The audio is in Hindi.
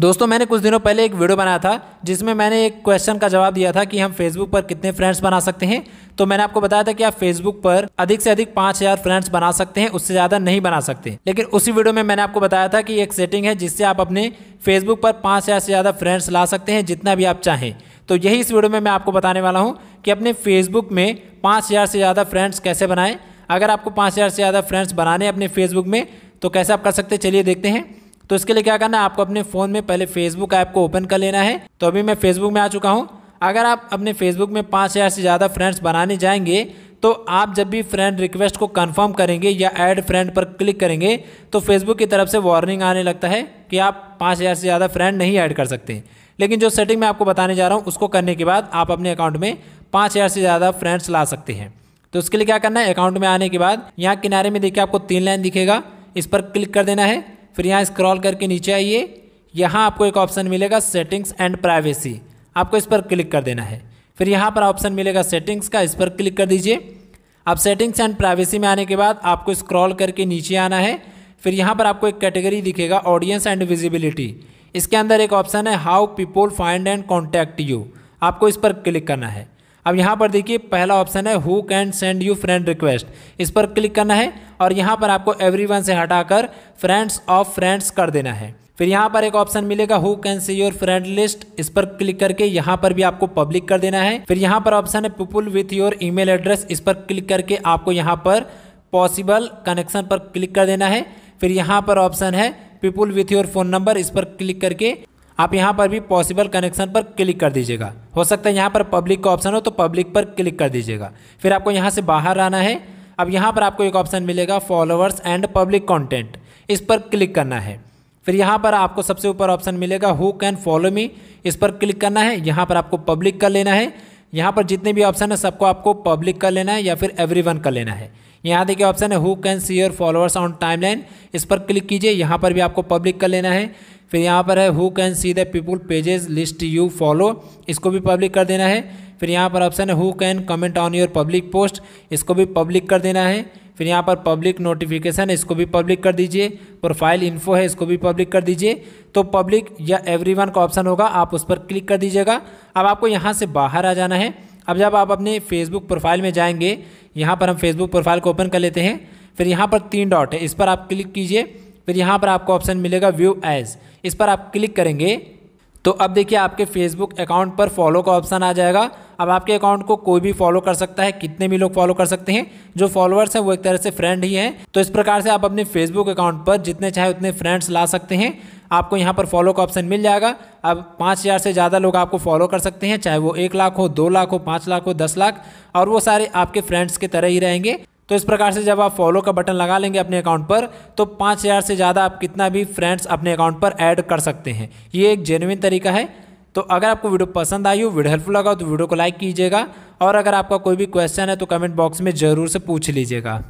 दोस्तों मैंने कुछ दिनों पहले एक वीडियो बनाया था जिसमें मैंने एक क्वेश्चन का जवाब दिया था कि हम फेसबुक पर कितने फ्रेंड्स बना सकते हैं तो मैंने आपको बताया था कि आप फेसबुक पर अधिक से अधिक पाँच हज़ार फ्रेंड्स बना सकते हैं उससे ज़्यादा नहीं बना सकते लेकिन उसी वीडियो में मैंने आपको बताया था कि एक सेटिंग है जिससे आप अपने फेसबुक पर पाँच हज़ार से ज़्यादा फ्रेंड्स ला सकते हैं जितना भी आप चाहें तो यही इस वीडियो में मैं आपको बताने वाला हूँ कि अपने फेसबुक में पाँच हज़ार से ज़्यादा फ्रेंड्स कैसे बनाएँ अगर आपको पाँच हज़ार से ज़्यादा फ्रेंड्स बनाने अपने फेसबुक में तो कैसे आप कर सकते चलिए देखते हैं तो इसके लिए क्या करना है आपको अपने फ़ोन में पहले फेसबुक ऐप को ओपन कर लेना है तो अभी मैं फेसबुक में आ चुका हूँ अगर आप अपने फेसबुक में पाँच हज़ार से ज़्यादा फ्रेंड्स बनाने जाएंगे तो आप जब भी फ्रेंड रिक्वेस्ट को कंफर्म करेंगे या ऐड फ्रेंड पर क्लिक करेंगे तो फेसबुक की तरफ से वार्निंग आने लगता है कि आप पाँच हज़ार से ज़्यादा फ्रेंड नहीं ऐड कर सकते लेकिन जो सेटिंग मैं आपको बताने जा रहा हूँ उसको करने के बाद आप अपने अकाउंट में पाँच हज़ार से ज़्यादा फ्रेंड्स ला सकते हैं तो उसके लिए क्या करना है अकाउंट में आने के बाद यहाँ किनारे में देखिए आपको तीन लाइन दिखेगा इस पर क्लिक कर देना है फिर यहाँ स्क्रॉल करके नीचे आइए यहाँ आपको एक ऑप्शन मिलेगा सेटिंग्स एंड प्राइवेसी आपको इस पर क्लिक कर देना है फिर यहाँ पर ऑप्शन मिलेगा सेटिंग्स का इस पर क्लिक कर दीजिए अब सेटिंग्स एंड प्राइवेसी में आने के बाद आपको स्क्रॉल करके नीचे आना है फिर यहाँ पर आपको एक कैटेगरी दिखेगा ऑडियंस एंड विजिबिलिटी इसके अंदर एक ऑप्शन है how people find and contact you आपको इस पर क्लिक करना है अब यहाँ पर देखिए पहला ऑप्शन है who can send you friend request इस पर क्लिक करना है और यहाँ पर आपको एवरीवन से हटाकर फ्रेंड्स ऑफ फ्रेंड्स कर देना है फिर यहाँ पर एक ऑप्शन मिलेगा who can see your friend list इस पर क्लिक करके यहाँ पर भी आपको पब्लिक कर देना है फिर यहाँ पर ऑप्शन है people with your email address इस पर क्लिक करके आपको यहाँ पर पॉसिबल कनेक्शन पर क्लिक कर देना है फिर यहाँ पर ऑप्शन है people with your phone number इस पर क्लिक करके आप यहाँ पर भी पॉसिबल कनेक्शन पर क्लिक कर दीजिएगा हो सकता है यहाँ पर पब्लिक का ऑप्शन हो तो पब्लिक पर क्लिक कर दीजिएगा फिर आपको यहाँ से बाहर आना है अब यहाँ पर आपको एक ऑप्शन मिलेगा फॉलोअर्स एंड पब्लिक कॉन्टेंट इस पर क्लिक करना है फिर यहाँ पर आपको सबसे ऊपर ऑप्शन मिलेगा हु कैन फॉलो मी इस पर क्लिक करना है यहाँ पर आपको पब्लिक का लेना है यहाँ पर जितने भी ऑप्शन है सबको आपको पब्लिक का लेना है या फिर एवरीवन का लेना है यहाँ देखिए ऑप्शन है who can see your followers on timeline इस पर क्लिक कीजिए यहाँ पर भी आपको पब्लिक का लेना है फिर यहाँ पर है who can see the people pages list you follow इसको भी पब्लिक कर देना है फिर यहाँ पर ऑप्शन है who can comment on your public post इसको भी पब्लिक कर देना है फिर यहाँ पर पब्लिक नोटिफिकेशन इसको भी पब्लिक कर दीजिए प्रोफाइल इन्फो है इसको भी पब्लिक कर दीजिए तो पब्लिक या एवरीवन का ऑप्शन होगा आप उस पर क्लिक कर दीजिएगा अब आपको यहाँ से बाहर आ जाना है अब जब आप अपने फेसबुक प्रोफाइल में जाएंगे यहाँ पर हम फेसबुक प्रोफाइल को ओपन कर लेते हैं फिर यहाँ पर तीन डॉट है इस पर आप क्लिक कीजिए फिर यहाँ पर आपको ऑप्शन मिलेगा व्यू एज इस पर आप क्लिक करेंगे तो अब देखिए आपके फेसबुक अकाउंट पर फॉलो का ऑप्शन आ जाएगा अब आपके अकाउंट को कोई भी फॉलो कर सकता है कितने भी लोग फॉलो कर सकते हैं जो फॉलोअर्स हैं वो एक तरह से फ्रेंड ही हैं तो इस प्रकार से आप अपने फेसबुक अकाउंट पर जितने चाहे उतने फ्रेंड्स ला सकते हैं आपको यहाँ पर फॉलो का ऑप्शन मिल जाएगा अब पाँच हज़ार से ज़्यादा लोग आपको फॉलो कर सकते हैं चाहे वो एक लाख हो दो लाख हो पाँच लाख हो दस लाख और वो सारे आपके फ्रेंड्स की तरह ही रहेंगे तो इस प्रकार से जब आप फॉलो का बटन लगा लेंगे अपने अकाउंट पर तो पाँच हज़ार से ज़्यादा आप कितना भी फ्रेंड्स अपने अकाउंट पर ऐड कर सकते हैं ये एक जेनुइन तरीका है तो अगर आपको वीडियो पसंद आई हो वीडियो हेल्पफुल लगा हो तो वीडियो को लाइक कीजिएगा और अगर आपका कोई भी क्वेश्चन है तो कमेंट बॉक्स में ज़रूर से पूछ लीजिएगा